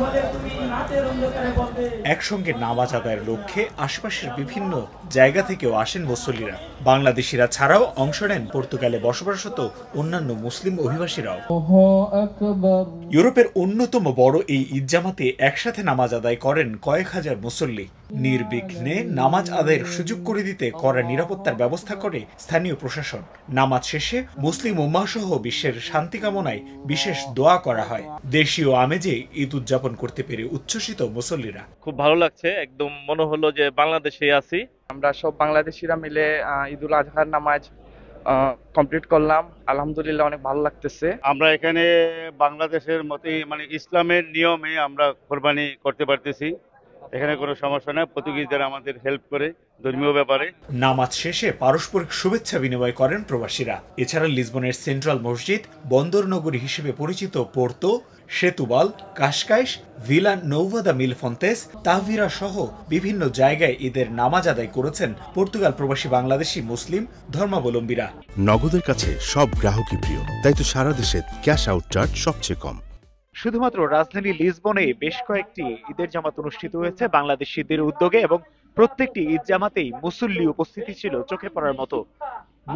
বলে তুমি একসঙ্গে নামাজ আদায়ের লক্ষ্যে আশপাশের বিভিন্ন জায়গা থেকেও আসেন মুসল্লিরা বাংলাদেশিরা ছাড়াও অংশ নেন পর্তুগালে বসবাসরত অন্যান্য মুসলিম অভিবাসীরাও ইউরোপের অন্যতম বড় এই ঈদজামাতে একসাথে নামাজ আদায় করেন কয়েক হাজার মুসল্লি নির্বিঘ্নে নামাজ আদায়ের সুযোগ করে দিতে করা নিরাপত্তার ব্যবস্থা করে স্থানীয় প্রশাসন নামাজ শেষে মুসলিম উম্মাসহ বিশ্বের শান্তি কামনায় বিশেষ দোয়া করা হয় দেশীয় আমেজে ঈদ উদযাপন করতে পেরে উচ্ছ্বসিত মুসল্লিরা খুব ভালো লাগছে একদম মনে হলো যে বাংলাদেশে আছি আমরা সব বাংলাদেশিরা মিলে ঈদুল আজহার নামাজ কমপ্লিট করলাম আলহামদুলিল্লাহ অনেক ভালো লাগতেছে আমরা এখানে বাংলাদেশের মতে মানে ইসলামের নিয়মে আমরা কোরবানি করতে পারতেছি এখানে কোনো সমস্যা না পর্তুগিজদের আমাদের হেল্প করে ধর্মীয় ব্যাপারে নামাজ শেষে পারস্পরিক শুভেচ্ছা বিনিময় করেন প্রবাসীরা এছাড়া লিসবনের সেন্ট্রাল মসজিদ বন্দর নগরী হিসেবে পরিচিত পোর্তো সেতুবাল কাশকাইশ ভিলা নৌভাদা মিলফন্তেস তাহভিরা সহ বিভিন্ন জায়গায় ঈদের নামাজ আদায় করেছেন পর্তুগাল প্রবাসী বাংলাদেশি মুসলিম ধর্মাবলম্বীরা নগদের কাছে সব গ্রাহকই প্রিয় তাই তো সারা দেশে ক্যাশ আউট চার্জ সবচেয়ে কম শুধুমাত্র রাজধানী লিসবনে বেশ কয়েকটি ঈদের জামাত অনুষ্ঠিত হয়েছে বাংলাদেশিদের উদ্যোগে এবং প্রত্যেকটি ঈদ জামাতেই মুসল্লি উপস্থিতি ছিল চোখে পড়ার মতো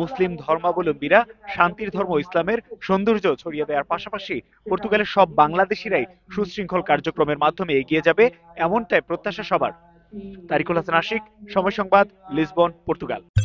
মুসলিম ধর্মাবলম্বীরা শান্তির ধর্ম ইসলামের সৌন্দর্য ছড়িয়ে দেওয়ার পাশাপাশি পর্তুগালের সব বাংলাদেশিরাই সুশৃঙ্খল কার্যক্রমের মাধ্যমে এগিয়ে যাবে এমনটাই প্রত্যাশা সবার তারিকুল হাসান আশিক সময় সংবাদ লিসবন পর্তুগাল